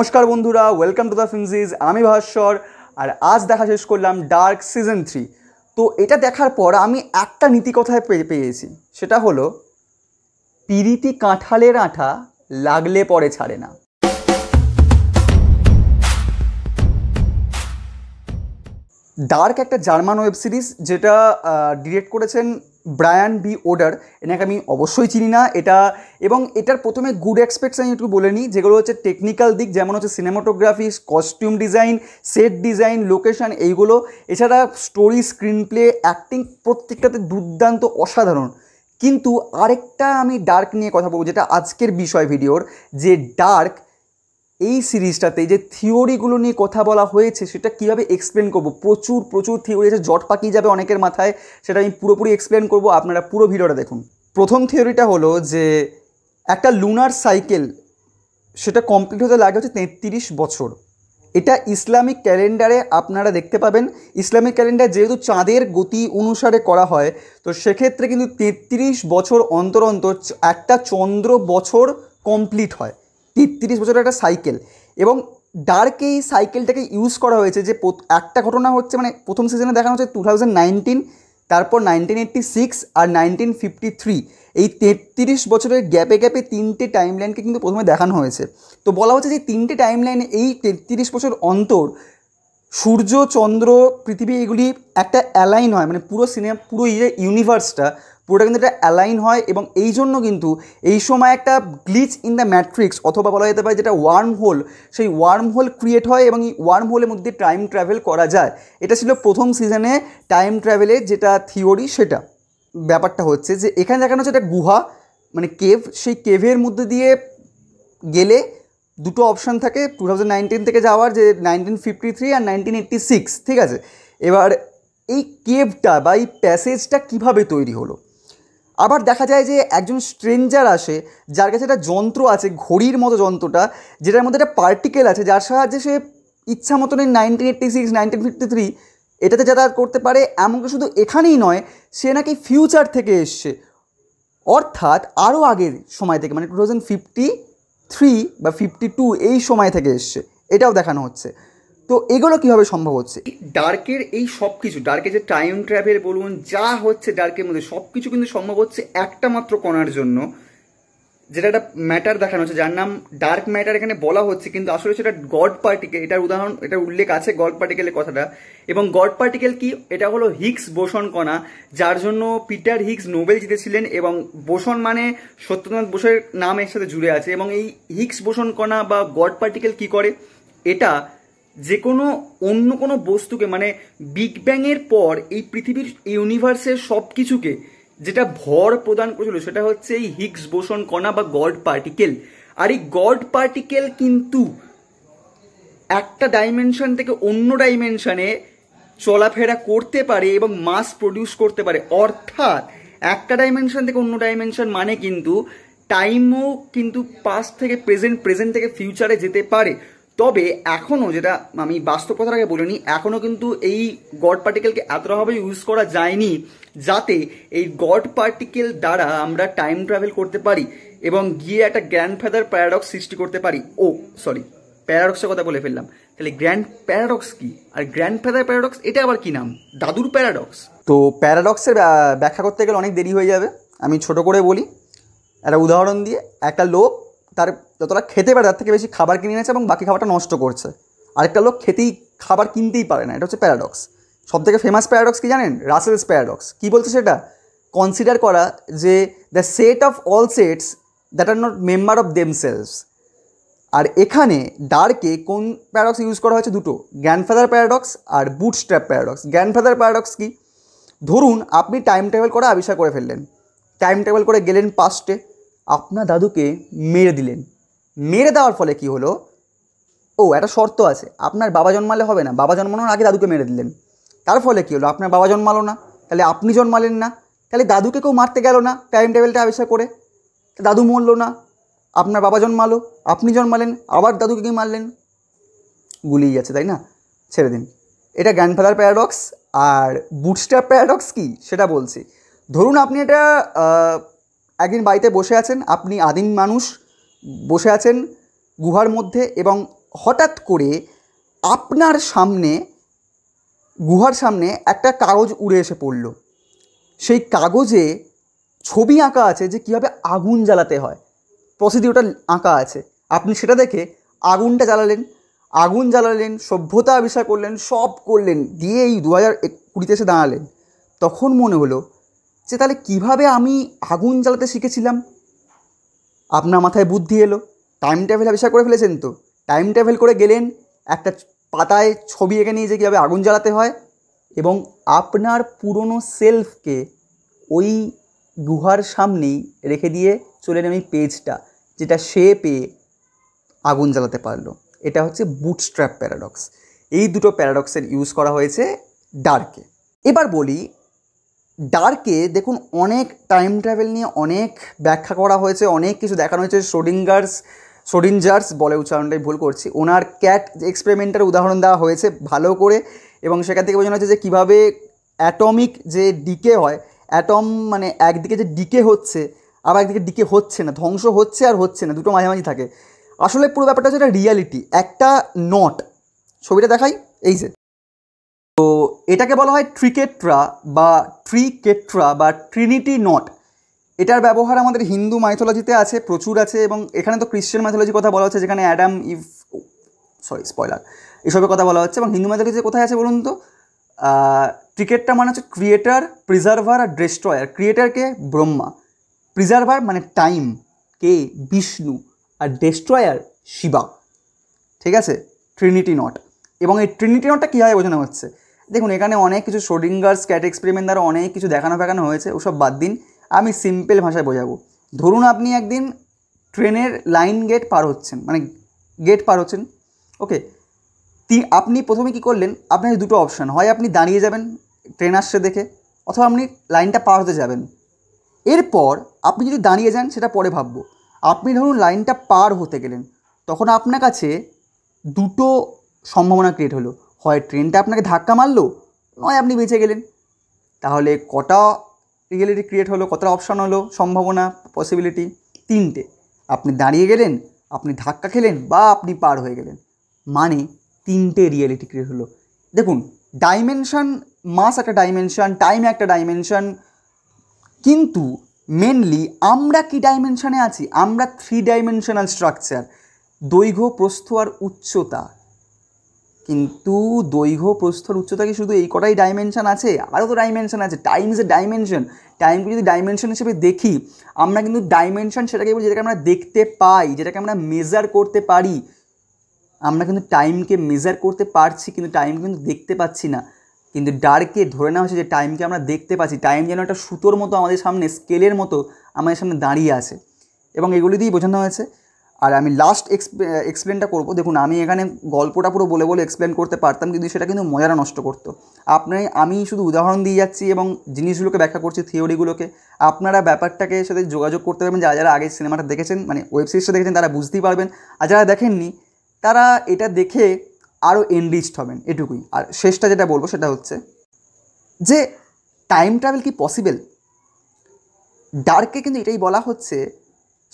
নমস্কার বন্ধুরা welcome to the ফিল্মসিজ আমি ভাস্বর আর আজ দেখা শেষ করলাম ডার্ক সিজন থ্রি তো এটা দেখার পর আমি একটা নীতিকথায় পেয়েছি সেটা হলো পিরিতি কাঁঠালের আঠা লাগলে পরে ছাড়ে না ডার্ক একটা জার্মান ওয়েব সিরিজ যেটা ডিরেক্ট করেছেন ব্রায়ান বি ওডার এনাকে আমি অবশ্যই চিনি না এটা এবং এটার প্রথমে গুড এক্সপেক্টস আমি একটু বলে নিই যেগুলো হচ্ছে টেকনিক্যাল দিক যেমন হচ্ছে cinematography costume design set design location এইগুলো এছাড়া স্টোরি স্ক্রিন প্লে অ্যাক্টিং প্রত্যেকটাতে দুর্দান্ত অসাধারণ কিন্তু আরেকটা আমি ডার্ক নিয়ে কথা বলবো যেটা আজকের বিষয় ভিডিওর যে ডার্ক এই সিরিজটাতে যে থিওরিগুলো নিয়ে কথা বলা হয়েছে সেটা কীভাবে এক্সপ্লেন করব প্রচুর প্রচুর থিওরি আছে জট পাকিয়ে যাবে অনেকের মাথায় সেটা আমি পুরোপুরি এক্সপ্লেন করব আপনারা পুরো ভিডিওটা দেখুন প্রথম থিওরিটা হলো যে একটা লুনার সাইকেল সেটা কমপ্লিট হতে লাগে হচ্ছে তেত্রিশ বছর এটা ইসলামিক ক্যালেন্ডারে আপনারা দেখতে পাবেন ইসলামিক ক্যালেন্ডার যেহেতু চাঁদের গতি অনুসারে করা হয় তো সেক্ষেত্রে কিন্তু তেত্রিশ বছর অন্তর অন্তর একটা চন্দ্র বছর কমপ্লিট হয় তিরিশ বছরের একটা সাইকেল এবং ডার্ক এই সাইকেলটাকে ইউজ করা হয়েছে যে একটা ঘটনা হচ্ছে মানে প্রথম সিজনে দেখানো হচ্ছে টু থাউজেন্ড নাইনটিন তারপর নাইনটিন এইট্টি সিক্স আর নাইনটিন ফিফটি থ্রি এই তেত্রিশ বছরের গ্যাপে গ্যাপে তিনটে টাইম লাইনকে কিন্তু প্রথমে দেখানো হয়েছে তো বলা হচ্ছে যে তিনটে টাইম লাইনে এই তেত্রিশ বছর অন্তর সূর্য চন্দ্র পৃথিবী এগুলি একটা অ্যালাইন হয় মানে পুরো সিনেমা পুরো ইয়ে ইউনিভার্সটা পুরোটা কিন্তু একটা অ্যালাইন হয় এবং এই জন্য কিন্তু এই সময় একটা গ্লিচ ইন দ্য ম্যাট্রিক্স অথবা বলা যেতে পারে যেটা ওয়ার্ম হোল সেই ওয়ার্ম হোল ক্রিয়েট হয় এবং এই ওয়ার্ম হোলের মধ্যে টাইম ট্রাভেল করা যায় এটা ছিল প্রথম সিজনে টাইম ট্রাভেলের যেটা থিওরি সেটা ব্যাপারটা হচ্ছে যে এখানে দেখানো হচ্ছে একটা গুহা মানে কেভ সেই কেভের মধ্যে দিয়ে গেলে দুটো অপশান থাকে টু থাউজেন্ড নাইনটিন থেকে যাওয়ার যে নাইনটিন ফিফটি থ্রি আর নাইনটিন এইটটি সিক্স ঠিক আছে এবার এই কেভটা বা এই প্যাসেজটা কীভাবে তৈরি হলো আবার দেখা যায় যে একজন স্ট্রেঞ্জার আসে যার কাছে একটা যন্ত্র আছে ঘড়ির মতো যন্ত্রটা যেটার মধ্যে একটা পার্টিকেল আছে যার সাহায্যে সে ইচ্ছা মতন এই nineteen eighty six nineteen fifty three এটাতে যাতায়াত করতে পারে এমনকি শুধু এখানেই নয় সে নাকি ফিউচার থেকে এসছে অর্থাৎ আরও আগের সময় থেকে মানে টু থাউজেন্ড ফিফটি থ্রি বা ফিফটি টু এই সময় থেকে এসছে এটাও দেখানো হচ্ছে তো এগুলো কিভাবে সম্ভব হচ্ছে ডার্কের এই সব কিছু ডার্কের যে টাইম ট্রাভেল বলুন যা হচ্ছে ডার্কের মধ্যে সব কিছু কিন্তু সম্ভব হচ্ছে একটা মাত্র কণার জন্য যেটা একটা ম্যাটার দেখানো হচ্ছে যার নাম ডার্ক ম্যাটার এখানে বলা হচ্ছে কিন্তু আসলে সেটা গড পার্টিকেল এটার উদাহরণ এটার উল্লেখ আছে গড পার্টিকেলের কথাটা এবং গড পার্টিকেল কি এটা হলো হিক্স বোসন কণা যার জন্য পিটার হিক্স নোবেল জিতেছিলেন এবং বোসন মানে সত্যনাথ বোসের নাম এর সাথে জুড়ে আছে এবং এই হিক্স বোসন কণা বা গড পার্টিকেল কি করে এটা যে কোনো অন্য কোনো বস্তুকে মানে বিগ ব্যাংয়ের পর এই পৃথিবীর ইউনিভার্সের সব কিছুকে যেটা ভর প্রদান করেছিল সেটা হচ্ছে এই হিগস বোসন কণা বা গড পার্টিকেল আর এই গড পার্টিকেল কিন্তু একটা ডাইমেনশন থেকে অন্য ডাইমেনশনে চলাফেরা করতে পারে এবং মাস প্রডিউস করতে পারে অর্থাৎ একটা ডাইমেনশন থেকে অন্য ডাইমেনশন মানে কিন্তু টাইমও কিন্তু পাস্ট থেকে প্রেজেন্ট প্রেজেন্ট থেকে ফিউচারে যেতে পারে তবে এখনও যেটা আমি বাস্তব আগে বলিনি এখনও কিন্তু এই গড পার্টিকেলকে এতটাভাবে ইউজ করা যায়নি যাতে এই গড পার্টিকেল দ্বারা আমরা টাইম ট্রাভেল করতে পারি এবং গিয়ে একটা গ্র্যান্ডফাদার প্যারাডক্স সৃষ্টি করতে পারি ও সরি প্যারাডক্সের কথা বলে ফেললাম তাহলে গ্র্যান্ড প্যারাডক্স কি আর গ্র্যান্ডফাদার প্যারাডক্স এটা আবার কি নাম দাদুর প্যারাডক্স তো প্যারাডক্সের ব্যাখ্যা করতে গেলে অনেক দেরি হয়ে যাবে আমি ছোট করে বলি একটা উদাহরণ দিয়ে একটা লোক তার যতটা খেতে পারে তার থেকে বেশি খাবার কিনে নিয়েছে এবং বাকি খাবারটা নষ্ট করছে আরেকটা লোক খেতেই খাবার কিনতেই পারে না এটা হচ্ছে প্যারাডক্স সব থেকে ফেমাস প্যারাডক্স কি জানেন রাসেলস প্যারাডক্স কী বলছে সেটা কনসিডার করা যে the set of all sets that are not member of themselves আর এখানে ডার্কে কোন প্যারাডক্স ইউজ করা হয়েছে দুটো গ্র্যান্ডফাদার প্যারাডক্স আর bootstrap paradox grandfather paradox কি ধরুন আপনি টাইম টেবিল করা আবিষ্কার করে ফেললেন টাইম টেবিল করে গেলেন পাস্টে আপনার দাদুকে মেরে দিলেন মেরে দেওয়ার ফলে কি হলো ও একটা শর্ত আছে আপনার বাবা জন্মালে হবে না বাবা জন্মানোর আগে দাদুকে মেরে দিলেন তার ফলে কী হলো আপনার বাবা জন্মালো না তাহলে আপনি জন্মালেন না তাহলে দাদুকে কেউ মারতে গেল না টাইম টেবিলটা আবিষ্কার করে দাদু মরল না আপনার বাবা জন্মালো আপনি জন্মালেন আবার দাদুকে কি মারলেন গুলিয়ে যাচ্ছে তাই না ছেড়ে দিন এটা গ্র্যান্ডফাদার প্যারাডক্স আর বুটস্টার প্যারাডক্স কি সেটা বলছি ধরুন আপনি এটা একদিন বাড়িতে বসে আছেন আপনি আদিম মানুষ বসে আছেন গুহার মধ্যে এবং হঠাৎ করে আপনার সামনে গুহার সামনে একটা কাগজ উড়ে এসে পড়ল সেই কাগজে ছবি আঁকা আছে যে কীভাবে আগুন জ্বালাতে হয় প্রসিডিওটা আঁকা আছে আপনি সেটা দেখে আগুনটা জ্বালালেন আগুন জ্বালালেন সভ্যতা আবিষ্কার করলেন সব করলেন দিয়ে এই দু হাজার কুড়িতে এসে দাঁড়ালেন তখন মনে হলো যে তাহলে কীভাবে আমি আগুন জ্বালাতে শিখেছিলাম আপনার মাথায় বুদ্ধি এলো টাইম ট্রাভেল আবিষ্কার করে ফেলেছেন তো টাইম ট্রাভেল করে গেলেন একটা পাতায় ছবি এঁকে নিয়ে যে কীভাবে আগুন জ্বালাতে হয় এবং আপনার পুরনো সেলফকে ওই গুহার সামনেই রেখে দিয়ে চলে এলেন ওই পেজটা যেটা সে পেয়ে আগুন জ্বালাতে পারলো এটা হচ্ছে বুটস্ট্র্যাপ প্যারাডক্স এই দুটো প্যারাডক্সের ইউজ করা হয়েছে ডার্কে এবার বলি ডার্কে দেখুন অনেক টাইম ট্রাভেল নিয়ে অনেক ব্যাখ্যা করা হয়েছে অনেক কিছু দেখানো হয়েছে শোডিঙ্গার্স শোডিঞ্জার্স বলে উচ্চারণটাই ভুল করছি ওনার ক্যাট এক্সপেরিমেন্টের উদাহরণ দেওয়া হয়েছে ভালো করে এবং সেখান থেকে বোঝানো হচ্ছে যে কীভাবে অ্যাটমিক যে ডিকে হয় অ্যাটম মানে একদিকে যে ডিকে হচ্ছে আবার একদিকে ডিকে হচ্ছে না ধ্বংস হচ্ছে আর হচ্ছে না দুটো মাঝামাঝি থাকে আসলে পুরো ব্যাপারটা হচ্ছে এটা রিয়ালিটি একটা নট ছবিটা দেখাই এই যে তো এটাকে বলা হয় ট্রিকেট্রা বা ট্রিকেট্রা বা ট্রিনিটি নট এটার ব্যবহার আমাদের হিন্দু মাইথোলজিতে আছে প্রচুর আছে এবং এখানে তো ক্রিশ্চিয়ান মাইথোলজির কথা বলা হচ্ছে যেখানে অ্যাডাম ইফ সরি স্পয়লার এসবের কথা বলা হচ্ছে এবং হিন্দু মাইথোলজিতে কোথায় আছে বলুন তো ক্রিকেটটা মানে হচ্ছে ক্রিয়েটার প্রিজার্ভার আর ডেস্ট্রয়ার ক্রিয়েটারকে ব্রহ্মা প্রিজার্ভার মানে টাইম কে বিষ্ণু আর ডেস্ট্রয়ার শিবা ঠিক আছে ট্রিনিটি নট এবং এই ট্রিনিটি নটটা কীভাবে বোঝানো হচ্ছে দেখুন এখানে অনেক কিছু শোডিঙ্গার স্ক্যাট এক্সপেরিমেন্ট দ্বারা অনেক কিছু দেখানো ফেখানো হয়েছে ওসব বাদ দিন আমি সিম্পল ভাষায় বোঝাবো ধরুন আপনি একদিন ট্রেনের লাইন গেট পার হচ্ছেন মানে গেট পার হচ্ছেন ওকে তি আপনি প্রথমে কি করলেন আপনার দুটো অপশান হয় আপনি দাঁড়িয়ে যাবেন ট্রেন আসছে দেখে অথবা আপনি লাইনটা পার হতে যাবেন এরপর আপনি যদি দাঁড়িয়ে যান সেটা পরে ভাববো আপনি ধরুন লাইনটা পার হতে গেলেন তখন আপনার কাছে দুটো সম্ভাবনা ক্রিয়েট হলো হয় ট্রেনটা আপনাকে ধাক্কা মারলো নয় আপনি বেঁচে গেলেন তাহলে কটা রিয়েলিটি ক্রিয়েট হলো কতটা অপশান হলো সম্ভাবনা পসিবিলিটি তিনটে আপনি দাঁড়িয়ে গেলেন আপনি ধাক্কা খেলেন বা আপনি পার হয়ে গেলেন মানে তিনটে রিয়েলিটি ক্রিয়েট হলো দেখুন ডাইমেনশন মাস একটা ডাইমেনশন টাইম একটা ডাইমেনশন কিন্তু মেনলি আমরা কি ডাইমেনশনে আছি আমরা থ্রি ডাইমেনশনাল স্ট্রাকচার দৈর্ঘ্য প্রস্থ আর উচ্চতা কিন্তু দৈর্ঘ্য প্রস্থর উচ্চতা কি শুধু এই কটাই ডাইমেনশান আছে আরও তো ডাইমেনশান আছে টাইম ইজ এ ডাইমেনশন টাইমকে যদি ডাইমেনশন হিসেবে দেখি আমরা কিন্তু ডাইমেনশন সেটাকে বলি যেটাকে আমরা দেখতে পাই যেটাকে আমরা মেজার করতে পারি আমরা কিন্তু টাইমকে মেজার করতে পারছি কিন্তু টাইম কিন্তু দেখতে পাচ্ছি না কিন্তু ডার্কে ধরে নেওয়া হচ্ছে যে টাইমকে আমরা দেখতে পাচ্ছি টাইম যেন একটা সুতোর মতো আমাদের সামনে স্কেলের মতো আমাদের সামনে দাঁড়িয়ে আছে এবং এগুলি দিয়েই বোঝানো হয়েছে আর আমি লাস্ট এক্সপ্লেনটা করবো দেখুন আমি এখানে গল্পটা পুরো বলে বলে এক্সপ্লেন করতে পারতাম কিন্তু সেটা কিন্তু মজারা নষ্ট করতো আপনি আমি শুধু উদাহরণ দিয়ে যাচ্ছি এবং জিনিসগুলোকে ব্যাখ্যা করছি থিওরিগুলোকে আপনারা ব্যাপারটাকে সাথে যোগাযোগ করতে পারবেন যারা যারা আগে সিনেমাটা দেখেছেন মানে ওয়েব সিরিজটা দেখেছেন তারা বুঝতেই পারবেন আর যারা দেখেননি তারা এটা দেখে আরও এনরিচড হবেন এটুকুই আর শেষটা যেটা বলবো সেটা হচ্ছে যে টাইম ট্রাভেল কি পসিবল ডার্কে কিন্তু এটাই বলা হচ্ছে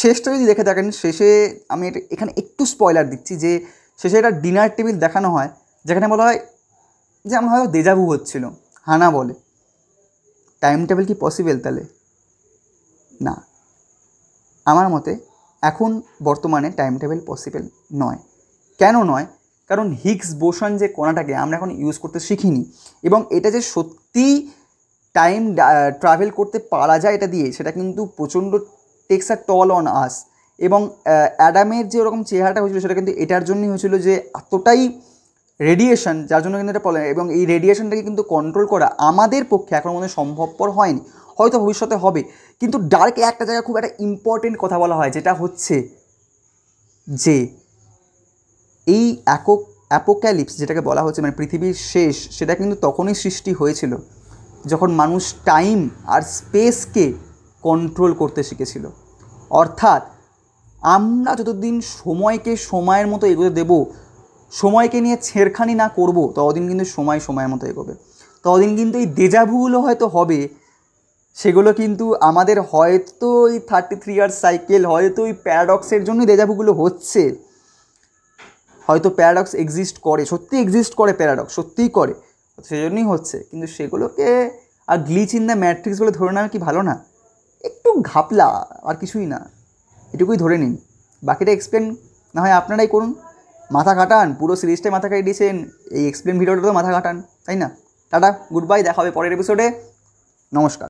শেষটা যদি দেখে থাকেন শেষে আমি এখানে একটু স্পয়লার দিচ্ছি যে শেষে এটা ডিনার টেবিল দেখানো হয় যেখানে বলা হয় যে আমার হয়তো দেজাবু হচ্ছিল হানা বলে টাইম টেবিল কি পসিবেল তাহলে না আমার মতে এখন বর্তমানে টাইম টেবিল পসিবেল নয় কেন নয় কারণ হিক্স বোসন যে কোনাটাকে আমরা এখন ইউজ করতে শিখিনি এবং এটা যে সত্যি টাইম ট্রাভেল করতে পারা যায় এটা দিয়ে সেটা কিন্তু প্রচণ্ড টেক্স আর টল অন আস এবং অ্যাডামের যে ওরকম চেহারাটা হয়েছিল সেটা কিন্তু এটার জন্যই হয়েছিল যে এতটাই রেডিয়েশন যার জন্য কিন্তু এটা প্রবলেম এবং এই রেডিয়েশনটাকে কিন্তু কন্ট্রোল করা আমাদের পক্ষে এখন মধ্যে সম্ভবপর হয়নি হয়তো ভবিষ্যতে হবে কিন্তু ডার্কে একটা জায়গায় খুব একটা ইম্পর্টেন্ট কথা বলা হয় যেটা হচ্ছে যে এই একক অ্যাপোক্যালিপস যেটাকে বলা হচ্ছে মানে পৃথিবীর শেষ সেটা কিন্তু তখনই সৃষ্টি হয়েছিল যখন মানুষ টাইম আর স্পেসকে কন্ট্রোল করতে শিখেছিল অর্থাৎ আমরা যতদিন সময়কে সময়ের মতো এগোতে দেব সময়কে নিয়ে ছেড়খানি না করব ততদিন কিন্তু সময় সময়ের মতো এগোবে ততদিন কিন্তু এই দেজাভুগুলো হয়তো হবে সেগুলো কিন্তু আমাদের হয়তো এই থার্টি থ্রি ইয়ার্স সাইকেল হয়তো এই প্যারাডক্সের জন্যই দেজাভুগুলো হচ্ছে হয়তো প্যারাডক্স এক্সিস্ট করে সত্যি এক্সিস্ট করে প্যারাডক্স সত্যিই করে সেই জন্যই হচ্ছে কিন্তু সেগুলোকে আর গ্লিচ ইন দ্য ম্যাট্রিক্স বলে ধরে নেওয়া কি ভালো না একটু ঘাপলা আর কিছুই না এটুকুই ধরে নিন বাকিটা এক্সপ্লেন না হয় আপনারাই করুন মাথা কাটান পুরো সিরিজটাই মাথা কাটিয়েছেন এই এক্সপ্লেন ভিডিওটা তো মাথা কাটান তাই না টাটা গুড বাই দেখা হবে পরের এপিসোডে নমস্কার